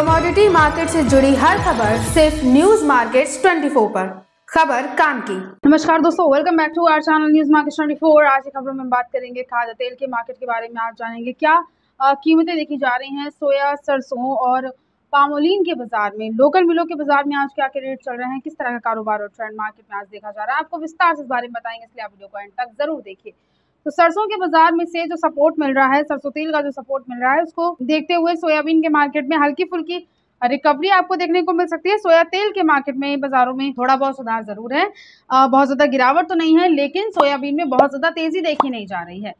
commodity market से जुड़ी हर खबर सिर्फ न्यूज मार्केट 24 पर खबर काम की नमस्कार दोस्तों welcome back to our channel news market 24 आज की खबरों में बात करेंगे खाद्य तेल के मार्केट के बारे में आज जानेंगे क्या कीमतें देखी जा रही हैं सोया सरसों और पामोलिन के बाजार में लोकल मिलों के बाजार में आज क्या क्या रेट चल रहे हैं किस तरह का कारोबार और ट्रेंड मार्केट में आज देखा जा रहा है आपको विस्तार से इस बारे में बताएंगे इसलिए आप वीडियो को एंड तक जरूर देखिए तो सरसों के बाजार में से जो सपोर्ट मिल रहा है सरसों तेल का जो सपोर्ट मिल रहा है उसको देखते हुए सोयाबीन के मार्केट में हल्की फुल्की रिकवरी आपको देखने को मिल सकती है सोया तेल के मार्केट में बाजारों में थोड़ा बहुत सुधार जरूर है आ, बहुत ज्यादा गिरावट तो नहीं है लेकिन सोयाबीन में बहुत ज्यादा तेजी देखी नहीं जा रही है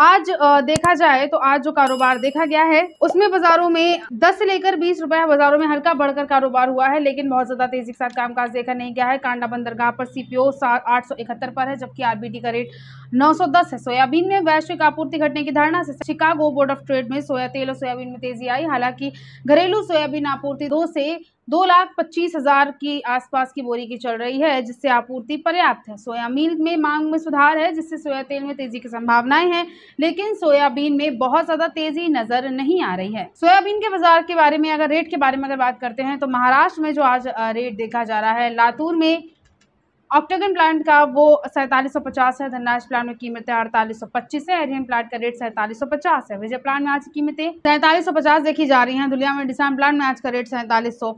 आज देखा जाए तो आज जो कारोबार देखा गया है उसमें बाजारों में दस से लेकर बीस रुपया बाजारों में हल्का बढ़कर कारोबार हुआ है लेकिन बहुत ज्यादा तेजी के साथ कामकाज देखा नहीं गया है कांडा बंदरगाह पर सीपीओ आठ सौ इकहत्तर पर है जबकि आरबीटी का रेट 910 है सोयाबीन में वैश्विक आपूर्ति घटने की धारणा से शिकागो बोर्ड ऑफ ट्रेड में सोया तेल और सोयाबीन में तेजी आई हालांकि घरेलू सोयाबीन आपूर्ति दो से दो लाख पच्चीस हजार की आसपास की बोरी की चल रही है जिससे आपूर्ति पर्याप्त है सोया मिल में मांग में सुधार है जिससे सोया तेल में तेजी की संभावनाएं हैं लेकिन सोयाबीन में बहुत ज्यादा तेजी नजर नहीं आ रही है सोयाबीन के बाजार के बारे में अगर रेट के बारे में अगर बात करते हैं तो महाराष्ट्र में जो आज रेट देखा जा रहा है लातूर में ऑप्टेगन प्लांट का वो सैंतालीस सौ पचास है धनराज प्लांट में कीमतें अड़तालीस सौ पच्चीस है एरियन प्लांट का रेट सैंतालीस सौ पचास है विजय प्लांट में आज कीमतें सैंतालीस सौ पचास देखी जा रही हैं दुनिया में डिसान प्लांट में आज का रेट सैंतालीस सौ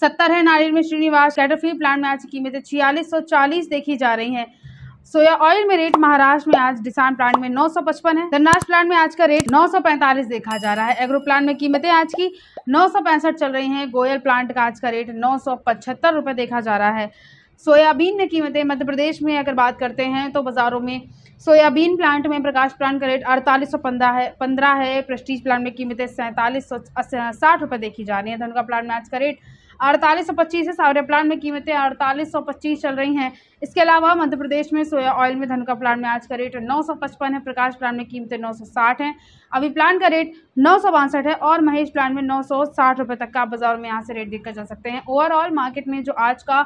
सत्तर है नारियल में श्रीनिवास कैटरफी प्लांट में आज कीमतें छियालीस सौ चालीस देखी जा रही हैं सोया ऑयल में रेट महाराष्ट्र में आज डिसान प्लांट में 955 है धनराज प्लांट में आज का रेट 945 देखा जा रहा है एग्रो प्लांट में कीमतें आज की नौ चल रही हैं गोयल प्लांट का आज का रेट नौ रुपये देखा जा रहा है सोयाबीन में कीमतें मध्य प्रदेश में अगर बात करते हैं तो बाज़ारों में सोयाबीन प्लांट में प्रकाश प्लांट का रेट अड़तालीस सौ पंद्रह है पंद्रह है प्रेस्टीज प्लांट में कीमतें सैंतालीस सौ साठ रुपये देखी जा रही है धनका प्लांट में आज का रेट अड़तालीस सौ पच्चीस है सावरे प्लान में कीमतें अड़तालीस सौ पच्चीस चल रही हैं इसके अलावा मध्य प्रदेश में सोया ऑयल में धन का प्लान में आज का रेट नौ सौ पचपन है प्रकाश प्लान में कीमतें नौ सौ साठ हैं अभी प्लान का रेट नौ सौ बासठ है और महेश प्लान में नौ सौ साठ रुपये तक का आप बाज़ार में यहाँ से रेट देखा जा सकते हैं ओवरऑल मार्केट में जो आज का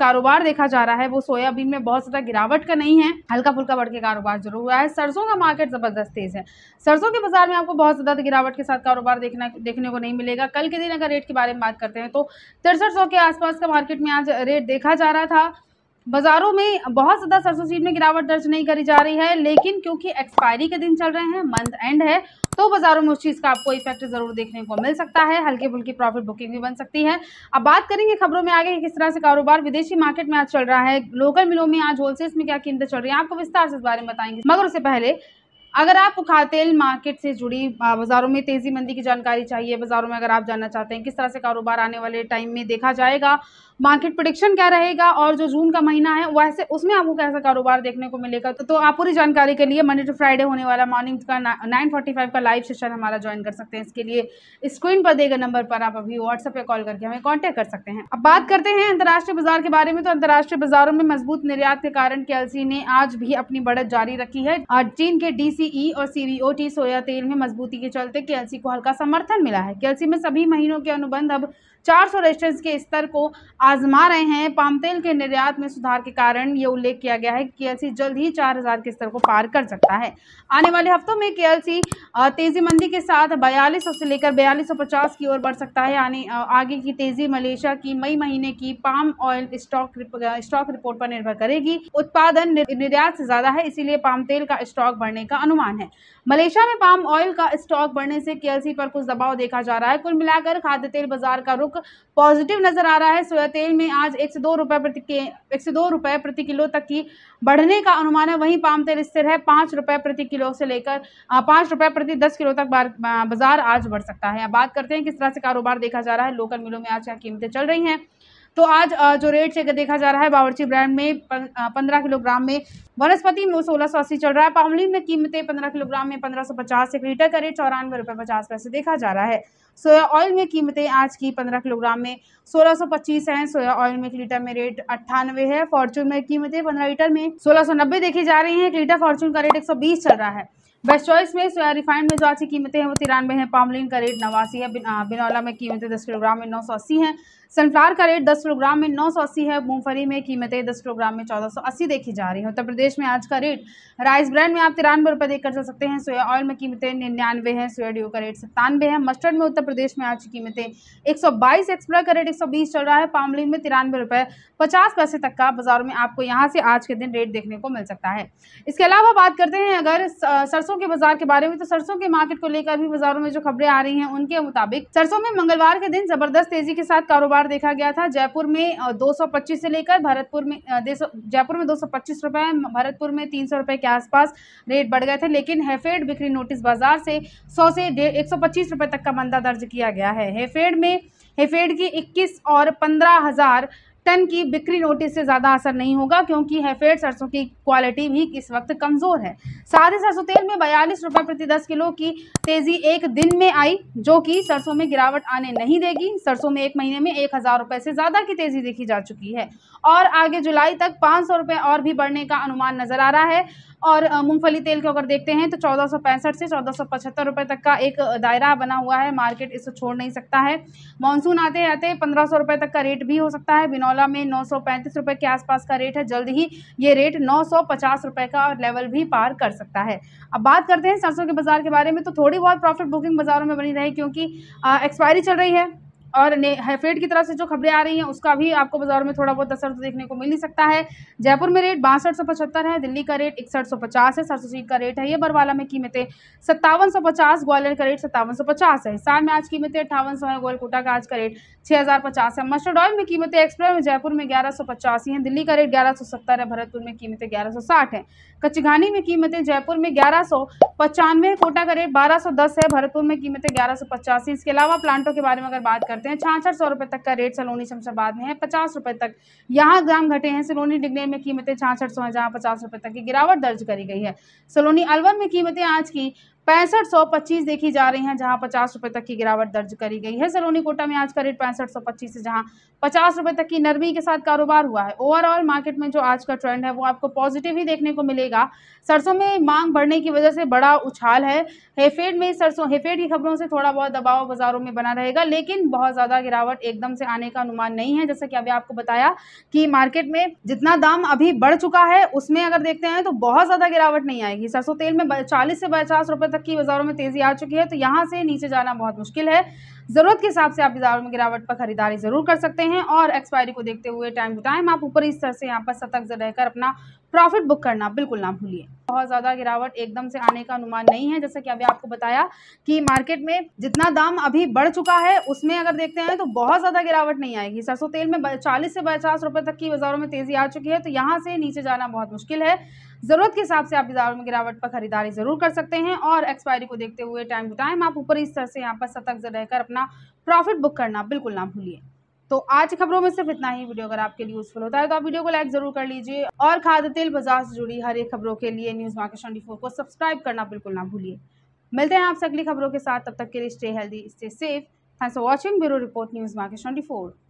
कारोबार देखा जा रहा है वो सोयाबीन में बहुत ज़्यादा गिरावट का नहीं है हल्का फुल्का बढ़ के कारोबार जरूर हुआ है सरसों का मार्केट ज़बरदस्त तेज़ है सरसों के बाज़ार में आपको बहुत ज़्यादा गिरावट के साथ कारोबार देखना देखने को नहीं मिलेगा कल के दिन अगर रेट के बारे में बात करते हैं तो तिरसठ के आसपास का मार्केट में आज रेट देखा जा रहा था बाजारों में बहुत ज़्यादा सरसों सीड में गिरावट दर्ज नहीं करी जा रही है लेकिन क्योंकि एक्सपायरी के दिन चल रहे हैं मंथ एंड है तो बाजारों में उस चीज़ का आपको इफेक्ट ज़रूर देखने को मिल सकता है हल्की फुल्की प्रॉफिट बुकिंग भी बन सकती है अब बात करेंगे खबरों में आगे किस तरह से कारोबार विदेशी मार्केट में आज चल रहा है लोकल मिलों में आज होलसेल्स में क्या कीमतें चल रही है आपको विस्तार से इस बारे में बताएंगे मगर उससे पहले अगर आपको खातेल मार्केट से जुड़ी बाज़ारों में तेज़ी मंदी की जानकारी चाहिए बाज़ारों में अगर आप जानना चाहते हैं किस तरह से कारोबार आने वाले टाइम में देखा जाएगा मार्केट प्रोडिक्शन क्या रहेगा और जो जून का महीना है वैसे उसमें आपको कैसा कारोबार देखने को मिलेगा तो, तो आप पूरी जानकारी के लिए मंडे टू फ्राइडे होने वाला मॉर्निंग का नाइन फोर्टी फाइव का लाइव सेशन हमारा ज्वाइन कर सकते हैं इसके लिए स्क्रीन पर देगा नंबर पर आप अभी व्हाट्सएप पर कॉल करके हमें कॉन्टैक्ट कर सकते हैं अब बात करते हैं अंतर्राष्ट्रीय बाजार के बारे में तो अंतर्राष्ट्रीय बाजारों में मजबूत निर्यात के कारण के ने आज भी अपनी बढ़त जारी रखी है चीन के डीसी ई e और सी सोया तेल में मजबूती के चलते कैल्सी को हल्का समर्थन मिला है कैल्सी में सभी महीनों के अनुबंध अब 400 रेजिस्टेंस के स्तर को आजमा रहे हैं पाम तेल के निर्यात में सुधार के कारण ये उल्लेख किया गया है कि के जल्द ही 4000 के स्तर को पार कर सकता है आने वाले हफ्तों में के तेजी मंदी के साथ बयालीस से लेकर बयालीस की ओर बढ़ सकता है आने आगे की तेजी मलेशिया की मई महीने की palm oil stock stock report पर निर्भर करेगी उत्पादन निर्यात से ज्यादा है इसीलिए पाम तेल का स्टॉक बढ़ने का अनुमान है मलेशिया में पाम ऑयल का स्टॉक बढ़ने से केएलसी पर कुछ दबाव देखा जा रहा है कुल मिलाकर खाद्य तेल बाजार का रुख पॉजिटिव नजर आ रहा है सोया तेल में आज एक से दो रुपए प्रति के एक से दो रुपए प्रति किलो तक की बढ़ने का अनुमान है वहीं पाम तेल स्थिर है पांच रुपए प्रति किलो से लेकर पांच रुपए प्रति दस किलो तक बाजार आज बढ़ सकता है अब बात करते हैं किस तरह से कारोबार देखा जा रहा है लोकल मिलों में आज क्या कीमतें चल रही हैं तो आज जो रेट देखा जा रहा है बावर्ची ब्रांड में पंद्रह किलोग्राम में वनस्पति में सोलह सौ अस्सी चल रहा है पावली में कीमतें पंद्रह किलोग्राम में पंद्रह सौ पचास एक लीटर का रेट चौरानवे रुपये पचास पैसे देखा जा रहा है सोया ऑयल में कीमतें आज की पंद्रह किलोग्राम में सोलह सौ पच्चीस है सोया ऑयल में एक लीटर में रेट अट्ठानवे है फॉर्चून में कीमतें पंद्रह लीटर में सोलह सौ नब्बे देखी जा रही है एक लीटर फॉर्चून का रेट एक सौ बीस चल रहा है बेस्ट चॉइस में सोया रिफाइंड में जो आज की कीमतें हैं वो तिरानवे हैं पामलिन का रेट नवासी है बिनौला में कीमतें दस किलोग्राम में नौ सौ अस्सी हैं सनफ्लावर का रेट दस किलोग्राम में नौ सौ अस्सी है मूंगफली में कीमतें दस किलोग्राम में चौदह सौ अस्सी देखी जा रही है उत्तर प्रदेश में आज का रेट राइस ब्रांड में आप तिरानवे रुपये कर चल सकते हैं सोया ऑयल में कीमतें निन्यानवे हैं सोया ड्यू का रेट सत्तानवे है मस्टर्ड में उत्तर प्रदेश में आज की कीमतें एक सौ बाईस एक्सप्रा का रेट एक सौ बीस चल रहा है पामलिन में तिरानवे रुपये पचास पैसे तक का बाजार में आपको यहाँ से आज के दिन रेट देखने को मिल सकता है इसके अलावा बात करते हैं अगर सरसों के बाजार के बारे में तो सरसों के मार्केट को लेकर भी बाजारों में जो खबरें आ रही हैं उनके मुताबिक सरसों में मंगलवार के दिन जबरदस्त तेजी के साथ कारोबार बार देखा गया था जयपुर में 225 से लेकर भरतपुर में जयपुर में 225 रुपए भरतपुर में 300 रुपए के आसपास रेट बढ़ गए थे लेकिन हेफेड बिक्री नोटिस बाजार से 100 से एक रुपए तक का मंदा दर्ज किया गया है हेफेड में हेफेड की 21 और पंद्रह हज़ार टन की बिक्री नोटिस से ज़्यादा असर नहीं होगा क्योंकि हैफेड सरसों की क्वालिटी भी इस वक्त कमज़ोर है साथ ही सरसों तेल में बयालीस रुपये प्रति दस किलो की तेज़ी एक दिन में आई जो कि सरसों में गिरावट आने नहीं देगी सरसों में एक महीने में एक हज़ार रुपये से ज़्यादा की तेज़ी देखी जा चुकी है और आगे जुलाई तक पाँच सौ और भी बढ़ने का अनुमान नज़र आ रहा है और मूँगफली तेल को अगर देखते हैं तो चौदह से चौदह रुपए तक का एक दायरा बना हुआ है मार्केट इसे छोड़ नहीं सकता है मानसून आते आते पंद्रह रुपए तक का रेट भी हो सकता है बिनौला में नौ रुपए के आसपास का रेट है जल्द ही ये रेट नौ रुपए का लेवल भी पार कर सकता है अब बात करते हैं सरसों के बाज़ार के बारे में तो थोड़ी बहुत प्रॉफिट बुकिंग बाज़ारों में बनी रहे क्योंकि एक्सपायरी चल रही है और हैफेड की तरफ से जो खबरें आ रही हैं उसका भी आपको बाजार में थोड़ा बहुत असर तो देखने को मिल ही सकता है जयपुर में रेट बासठ सौ पचहत्तर है दिल्ली का रेट इकसठ सौ पचास है सरसों सीट का रेट है ये बरवाला में कीमतें सत्तावन सौ पचास ग्वालियर का रेट सत्तावन सौ पचास है हिसार में आज कीमतें अट्ठावन सौ है गोलकोटा का आज का रेट छः हज़ार पचास है मस्टर्ड ऑयल में कीमतें एक्सप्रेस में जयपुर में ग्यारह सौ पचासी है दिल्ली का रेट ग्यारह सौ सत्तर है भरतपुर में कीमतें ग्यारह सौ साठ है कचघानी में कीमतें जयपुर में ग्यारह सौ पचानवे कोटा का रेट बारह सौ दस है भरतपुर में कीमतें ग्यारह सौ पचासी इसके अलावा प्लांटों के बारे में अगर बात करते करते हैं छाछठ सौ रुपए तक का रेट सलोनी शमशाबाद में है पचास रुपए तक यहाँ ग्राम घटे हैं सलोनी डिग्रे में कीमतें छाछठ सौ है जहाँ पचास रुपए तक की गिरावट दर्ज करी गई है सलोनी अलवर में कीमतें आज की पैंसठ सौ पच्चीस देखी जा रही हैं जहां पचास रुपए तक की गिरावट दर्ज करी गई है सलोनी कोटा में आज का रेट पैंसठ सौ पच्चीस है जहां पचास रुपए तक की नरमी के साथ कारोबार हुआ है ओवरऑल मार्केट में जो आज का ट्रेंड है वो आपको पॉजिटिव ही देखने को मिलेगा सरसों में मांग बढ़ने की वजह से बड़ा उछाल है हेफेड में सरसों हेफेड की खबरों से थोड़ा बहुत दबाव बाजारों में बना रहेगा लेकिन बहुत ज़्यादा गिरावट एकदम से आने का अनुमान नहीं है जैसा कि अभी आपको बताया कि मार्केट में जितना दाम अभी बढ़ चुका है उसमें अगर देखते हैं तो बहुत ज़्यादा गिरावट नहीं आएगी सरसों तेल में चालीस से पचास रुपए तक की बाज़ारों में तेज़ी आ चुकी है तो यहाँ से नीचे जाना बहुत मुश्किल है ज़रूरत के हिसाब से आप बाजार में गिरावट पर खरीदारी ज़रूर कर सकते हैं और एक्सपायरी को देखते हुए टाइम टू टाइम आप ऊपर इस तरह से यहाँ पर सतर्क रहकर अपना प्रॉफिट बुक करना बिल्कुल ना भूलिए बहुत ज़्यादा गिरावट एकदम से आने का अनुमान नहीं है जैसा कि अभी आपको बताया कि मार्केट में जितना दाम अभी बढ़ चुका है उसमें अगर देखते हैं तो बहुत ज़्यादा गिरावट नहीं आएगी सरसों तेल में चालीस से पचास रुपए तक की बाज़ारों में तेज़ी आ चुकी है तो यहाँ से नीचे जाना बहुत मुश्किल है ज़रूरत के हिसाब से आप बाज़ारों में गिरावट पर खरीदारी ज़रूर कर सकते हैं और एक्सपायरी को देखते हुए टाइम टू टाइम आप ऊपर इस तरह से यहाँ पर सतर्क रहकर अपना अपना प्रॉफिट बुक करना बिल्कुल ना भूलिए तो आज खबरों में सिर्फ इतना ही वीडियो अगर आपके लिए यूजफुल होता है तो आप वीडियो को लाइक जरूर कर लीजिए और खाद्य तेल बाजार से जुड़ी हर एक खबरों के लिए न्यूज़ मार्केट ट्वेंटी को सब्सक्राइब करना बिल्कुल ना भूलिए मिलते हैं आपसे अगली खबरों के साथ तब तक के लिए stay healthy stay safe thanks for watching bureau report news market twenty